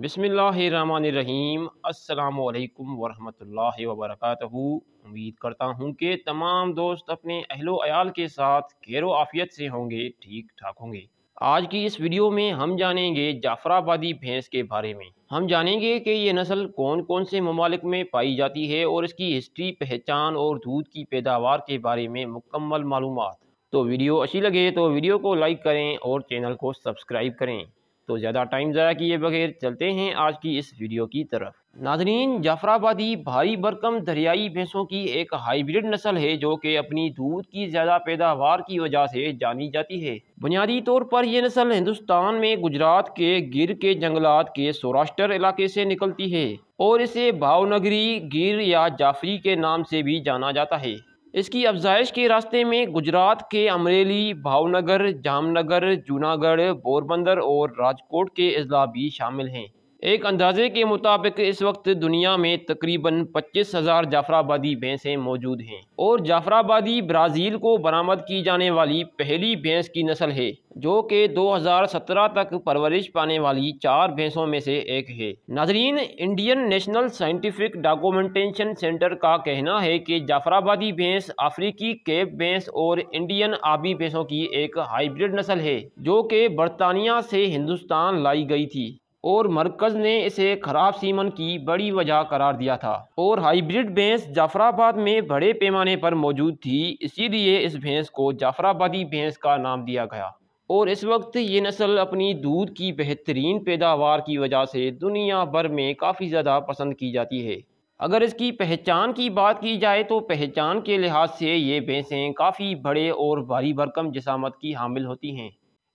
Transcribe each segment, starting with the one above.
बिसमीम् अल्लाम वरहमतुल्लाहि वबरकातुहू उम्मीद करता हूँ कि तमाम दोस्त अपने अहलो अयाल के साथ खैर आफियत से होंगे ठीक ठाक होंगे आज की इस वीडियो में हम जानेंगे जाफराबादी भैंस के बारे में हम जानेंगे कि ये नस्ल कौन कौन से ममालिक में पाई जाती है और इसकी हिस्ट्री पहचान और दूध की पैदावार के बारे में मुकम्मल मालूम तो वीडियो अच्छी लगे तो वीडियो को लाइक करें और चैनल को सब्सक्राइब करें तो ज़्यादा टाइम ज़ाया किए बगैर चलते हैं आज की इस वीडियो की तरफ नाजरीन जाफराबादी भारी बरकम दरियाई भैंसों की एक हाइब्रिड नस्ल है जो कि अपनी दूध की ज़्यादा पैदावार की वजह से जानी जाती है बुनियादी तौर पर यह नस्ल हिंदुस्तान में गुजरात के गिर के जंगलात के सौराष्ट्र इलाके से निकलती है और इसे भावनगरी गिर या जाफरी के नाम से भी जाना जाता है इसकी अफजाइश के रास्ते में गुजरात के अमरेली भावनगर जामनगर जूनागढ़ पोरबंदर और राजकोट के अजला भी शामिल हैं एक अंदाजे के मुताबिक इस वक्त दुनिया में तकरीबन पच्चीस हज़ार जाफराबादी भैंसें मौजूद हैं और जाफराबादी ब्राज़ील को बरामद की जाने वाली पहली भैंस की नस्ल है जो कि 2017 तक परवरिश पाने वाली चार भैंसों में से एक है नाजरीन Indian national scientific documentation centre का कहना है कि जाफराबादी भैंस अफ्रीकी केप भैंस और इंडियन आबी भैंसों की एक हाइब्रिड नस्ल है जो कि बरतानिया से हिंदुस्तान लाई गई थी और मरकज़ ने इसे ख़राब सीमन की बड़ी वजह करार दिया था और हाइब्रिड भैंस जाफराबाद में बड़े पैमाने पर मौजूद थी इसीलिए इस भैंस को जाफराबादी भैंस का नाम दिया गया और इस वक्त ये नस्ल अपनी दूध की बेहतरीन पैदावार की वजह से दुनिया भर में काफ़ी ज़्यादा पसंद की जाती है अगर इसकी पहचान की बात की जाए तो पहचान के लिहाज से ये भैंसें काफ़ी बड़े और भारी भरकम जसामत की हामिल होती हैं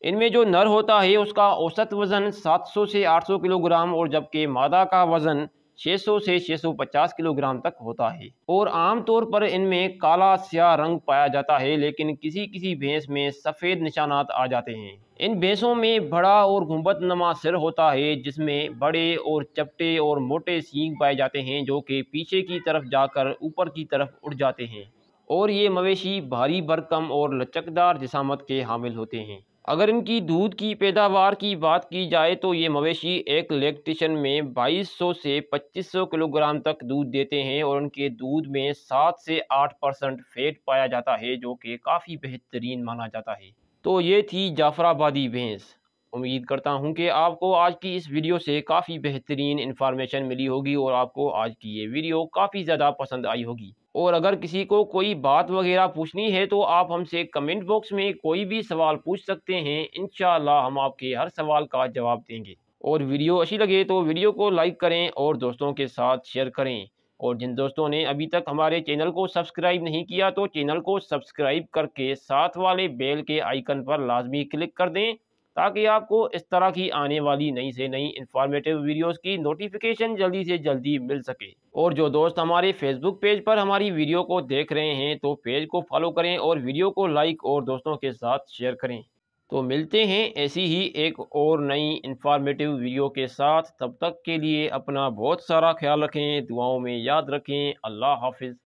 इनमें जो नर होता है उसका औसत वज़न 700 से 800 किलोग्राम और जबकि मादा का वज़न 600 से 650 किलोग्राम तक होता है और आमतौर पर इनमें काला स्या रंग पाया जाता है लेकिन किसी किसी भैंस में सफ़ेद निशानात आ जाते हैं इन भैंसों में बड़ा और घुंबत नमा सिर होता है जिसमें बड़े और चपटे और मोटे सींग पाए जाते हैं जो कि पीछे की तरफ जाकर ऊपर की तरफ उड़ जाते हैं और ये मवेशी भारी भरकम और लचकदार जिसामत के हामिल होते हैं अगर इनकी दूध की पैदावार की बात की जाए तो ये मवेशी एक इलेक्ट्रिशन में 2200 से 2500 किलोग्राम तक दूध देते हैं और उनके दूध में सात से आठ परसेंट फैट पाया जाता है जो कि काफ़ी बेहतरीन माना जाता है तो ये थी जाफराबादी भैंस उम्मीद करता हूँ कि आपको आज की इस वीडियो से काफ़ी बेहतरीन इन्फॉर्मेशन मिली होगी और आपको आज की ये वीडियो काफ़ी ज़्यादा पसंद आई होगी और अगर किसी को कोई बात वगैरह पूछनी है तो आप हमसे कमेंट बॉक्स में कोई भी सवाल पूछ सकते हैं इन हम आपके हर सवाल का जवाब देंगे और वीडियो अच्छी लगे तो वीडियो को लाइक करें और दोस्तों के साथ शेयर करें और जिन दोस्तों ने अभी तक हमारे चैनल को सब्सक्राइब नहीं किया तो चैनल को सब्सक्राइब करके साथ वाले बेल के आइकन पर लाजमी क्लिक कर दें ताकि आपको इस तरह की आने वाली नई से नई इन्फॉर्मेटिव वीडियोस की नोटिफिकेशन जल्दी से जल्दी मिल सके और जो दोस्त हमारे फेसबुक पेज पर हमारी वीडियो को देख रहे हैं तो पेज को फॉलो करें और वीडियो को लाइक और दोस्तों के साथ शेयर करें तो मिलते हैं ऐसी ही एक और नई इंफॉर्मेटिव वीडियो के साथ तब तक के लिए अपना बहुत सारा ख्याल रखें दुआओं में याद रखें अल्लाह हाफिज़